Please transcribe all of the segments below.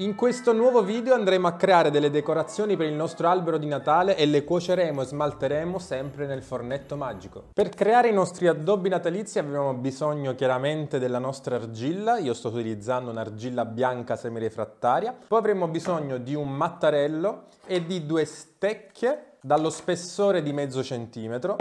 In questo nuovo video andremo a creare delle decorazioni per il nostro albero di Natale e le cuoceremo e smalteremo sempre nel fornetto magico. Per creare i nostri addobbi natalizi abbiamo bisogno chiaramente della nostra argilla, io sto utilizzando un'argilla bianca semirefrattaria, poi avremo bisogno di un mattarello e di due stecche dallo spessore di mezzo centimetro,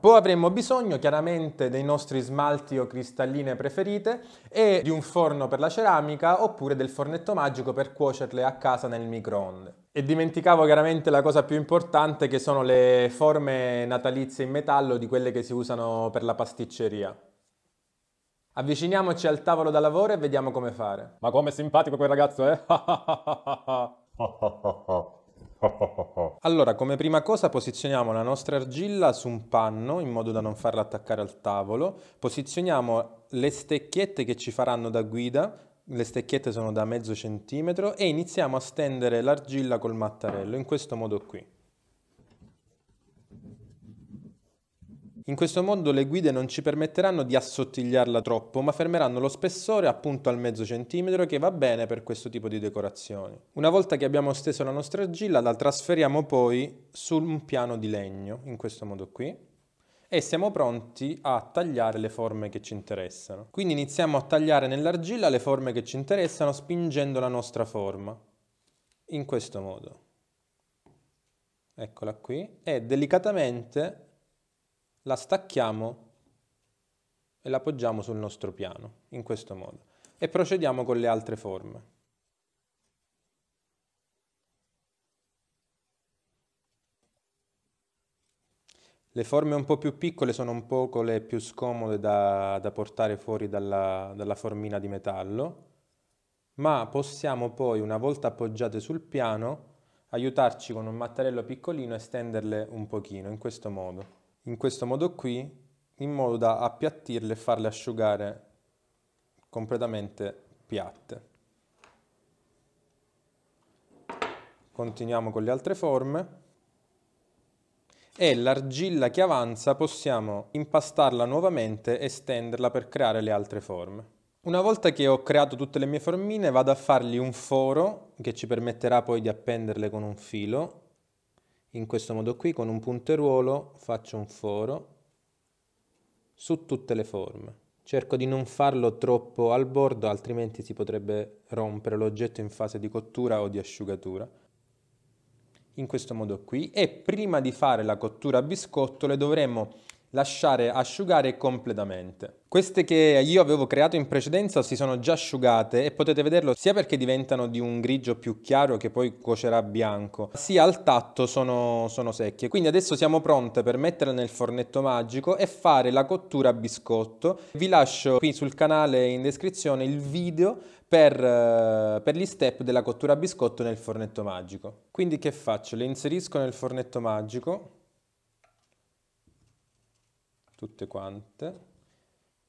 poi avremo bisogno chiaramente dei nostri smalti o cristalline preferite e di un forno per la ceramica oppure del fornetto magico per cuocerle a casa nel microonde. E dimenticavo chiaramente la cosa più importante che sono le forme natalizie in metallo di quelle che si usano per la pasticceria. Avviciniamoci al tavolo da lavoro e vediamo come fare. Ma com'è simpatico quel ragazzo, eh? Allora, come prima cosa posizioniamo la nostra argilla su un panno in modo da non farla attaccare al tavolo. Posizioniamo le stecchiette che ci faranno da guida, le stecchiette sono da mezzo centimetro e iniziamo a stendere l'argilla col mattarello, in questo modo qui. In questo modo le guide non ci permetteranno di assottigliarla troppo, ma fermeranno lo spessore appunto al mezzo centimetro che va bene per questo tipo di decorazioni. Una volta che abbiamo steso la nostra argilla la trasferiamo poi su un piano di legno, in questo modo qui e siamo pronti a tagliare le forme che ci interessano. Quindi iniziamo a tagliare nell'argilla le forme che ci interessano spingendo la nostra forma, in questo modo. Eccola qui, e delicatamente la stacchiamo e la poggiamo sul nostro piano, in questo modo, e procediamo con le altre forme. Le forme un po' più piccole sono un poco le più scomode da, da portare fuori dalla, dalla, formina di metallo, ma possiamo poi, una volta appoggiate sul piano, aiutarci con un mattarello piccolino e stenderle un pochino, in questo modo in questo modo qui, in modo da appiattirle e farle asciugare completamente piatte. Continuiamo con le altre forme e l'argilla che avanza possiamo impastarla nuovamente e stenderla per creare le altre forme. Una volta che ho creato tutte le mie formine vado a fargli un foro che ci permetterà poi di appenderle con un filo in questo modo qui con un punteruolo faccio un foro su tutte le forme cerco di non farlo troppo al bordo altrimenti si potrebbe rompere l'oggetto in fase di cottura o di asciugatura in questo modo qui e prima di fare la cottura a biscotto le dovremo lasciare asciugare completamente. Queste che io avevo creato in precedenza si sono già asciugate e potete vederlo sia perché diventano di un grigio più chiaro che poi cuocerà bianco, sia al tatto sono, sono secchie. Quindi adesso siamo pronte per metterle nel fornetto magico e fare la cottura a biscotto. Vi lascio qui sul canale in descrizione il video per, eh, per gli step della cottura a biscotto nel fornetto magico. Quindi che faccio? Le inserisco nel fornetto magico tutte quante.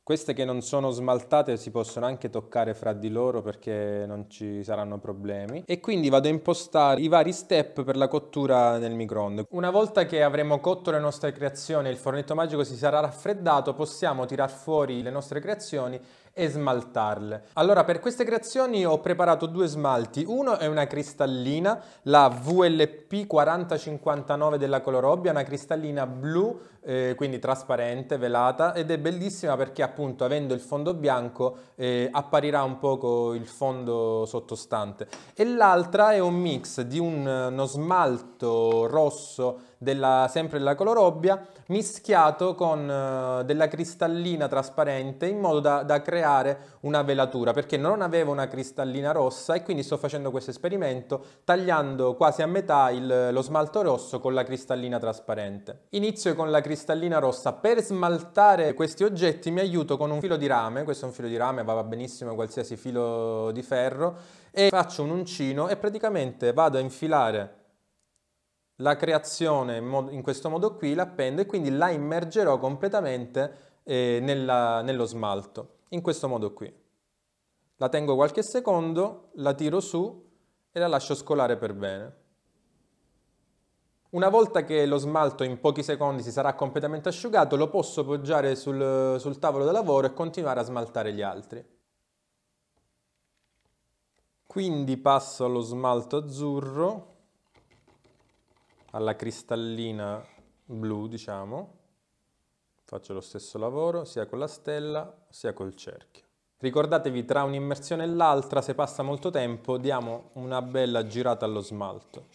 Queste che non sono smaltate si possono anche toccare fra di loro perché non ci saranno problemi. E quindi vado a impostare i vari step per la cottura nel microonde. Una volta che avremo cotto le nostre creazioni e il fornetto magico si sarà raffreddato, possiamo tirar fuori le nostre creazioni e smaltarle. Allora, per queste creazioni ho preparato due smalti. Uno è una cristallina, la VLP 4059 della Colorobbia, una cristallina blu, eh, quindi trasparente, velata, ed è bellissima perché appunto avendo il fondo bianco eh, apparirà un poco il fondo sottostante. E l'altra è un mix di un, eh, uno smalto rosso della, sempre della colorobbia, mischiato con eh, della cristallina trasparente in modo da, da, creare una velatura, perché non avevo una cristallina rossa e quindi sto facendo questo esperimento tagliando quasi a metà il, lo smalto rosso con la cristallina trasparente. Inizio con la cristallina rossa, per smaltare questi oggetti mi aiuto con un filo di rame, questo è un filo di rame, va benissimo qualsiasi filo di ferro, e faccio un uncino e praticamente vado a infilare la creazione in, questo modo qui, l'appendo, e quindi la immergerò completamente eh, nella, nello smalto, in questo modo qui. La tengo qualche secondo, la tiro su e la lascio scolare per bene. Una volta che lo smalto in pochi secondi si sarà completamente asciugato, lo posso poggiare sul, sul tavolo da lavoro e continuare a smaltare gli altri. Quindi passo allo smalto azzurro, alla cristallina blu, diciamo, faccio lo stesso lavoro sia con la stella sia col cerchio. Ricordatevi, tra un'immersione e l'altra, se passa molto tempo, diamo una bella girata allo smalto.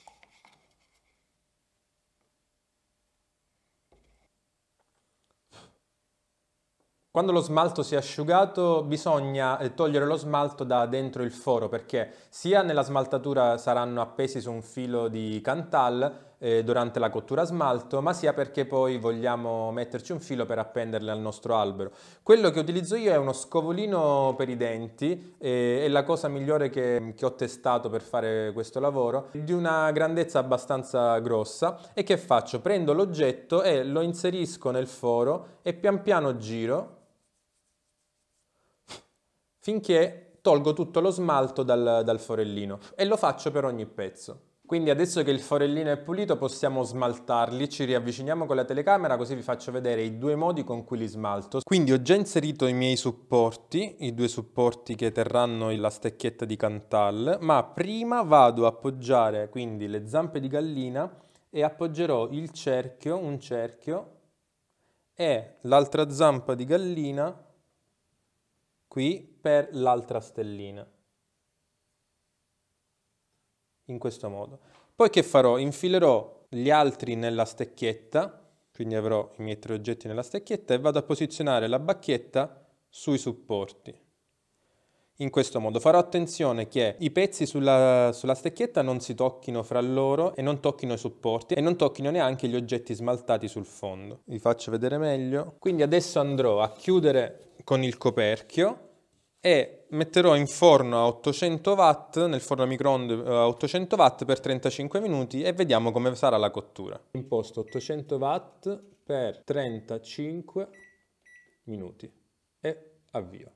Quando lo smalto si è asciugato bisogna eh, togliere lo smalto da dentro il foro perché sia nella smaltatura saranno appesi su un filo di cantal eh, durante la cottura a smalto, ma sia perché poi vogliamo metterci un filo per appenderle al nostro albero. Quello che utilizzo io è uno scovolino per i denti, eh, è la cosa migliore che, che ho testato per fare questo lavoro, di una grandezza abbastanza grossa e che faccio? Prendo l'oggetto e lo inserisco nel foro e pian piano giro finché tolgo tutto lo smalto dal, dal forellino e lo faccio per ogni pezzo. Quindi adesso che il forellino è pulito possiamo smaltarli, ci riavviciniamo con la telecamera così vi faccio vedere i due modi con cui li smalto. Quindi ho già inserito i miei supporti, i due supporti che terranno la stecchetta di Cantal, ma prima vado a appoggiare quindi le zampe di gallina e appoggerò il cerchio, un cerchio, e l'altra zampa di gallina qui per l'altra stellina in questo modo. Poi che farò? Infilerò gli altri nella stecchietta, quindi avrò i miei tre oggetti nella stecchietta e vado a posizionare la bacchetta sui supporti. In questo modo farò attenzione che i pezzi sulla, sulla, stecchietta non si tocchino fra loro e non tocchino i supporti e non tocchino neanche gli oggetti smaltati sul fondo. Vi faccio vedere meglio. Quindi adesso andrò a chiudere con il coperchio e metterò in forno a 800 watt, nel forno a microonde eh, a 800 watt per 35 minuti e vediamo come sarà la cottura. Imposto 800 watt per 35 minuti e avvio.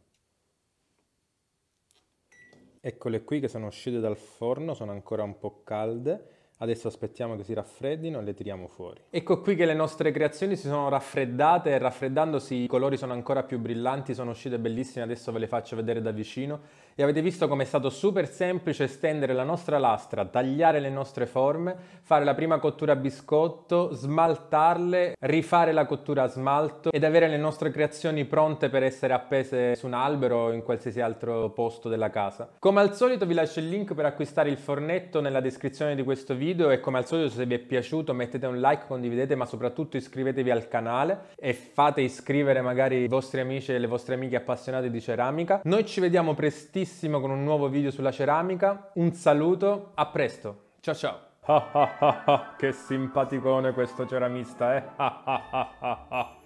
Eccole qui che sono uscite dal forno, sono ancora un po' calde Adesso aspettiamo che si raffreddino e le tiriamo fuori. Ecco qui che le nostre creazioni si sono raffreddate e raffreddandosi i colori sono ancora più brillanti, sono uscite bellissime, adesso ve le faccio vedere da vicino. E avete visto come è stato super semplice stendere la nostra lastra, tagliare le nostre forme, fare la prima cottura a biscotto, smaltarle, rifare la cottura a smalto ed avere le nostre creazioni pronte per essere appese su un albero o in qualsiasi altro posto della casa. Come al solito vi lascio il link per acquistare il fornetto nella descrizione di questo video video e come al solito se vi è piaciuto mettete un like, condividete ma soprattutto iscrivetevi al canale e fate iscrivere magari i vostri amici e le vostre amiche appassionate di ceramica. Noi ci vediamo prestissimo con un nuovo video sulla ceramica, un saluto, a presto, ciao ciao! che simpaticone questo ceramista, eh!